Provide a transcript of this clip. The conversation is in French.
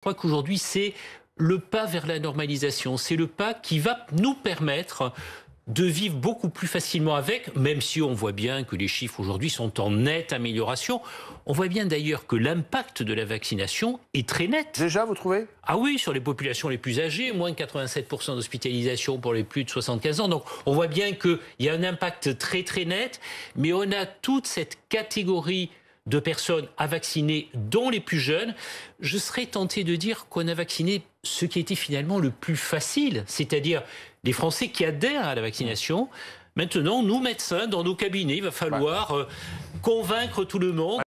Je crois qu'aujourd'hui, c'est le pas vers la normalisation. C'est le pas qui va nous permettre de vivre beaucoup plus facilement avec, même si on voit bien que les chiffres aujourd'hui sont en nette amélioration. On voit bien d'ailleurs que l'impact de la vaccination est très net. Déjà, vous trouvez Ah oui, sur les populations les plus âgées, moins de 87% d'hospitalisation pour les plus de 75 ans. Donc on voit bien qu'il y a un impact très très net, mais on a toute cette catégorie de personnes à vacciner, dont les plus jeunes, je serais tenté de dire qu'on a vacciné ce qui était finalement le plus facile, c'est-à-dire les Français qui adhèrent à la vaccination. Maintenant, nous, médecins, dans nos cabinets, il va falloir euh, convaincre tout le monde.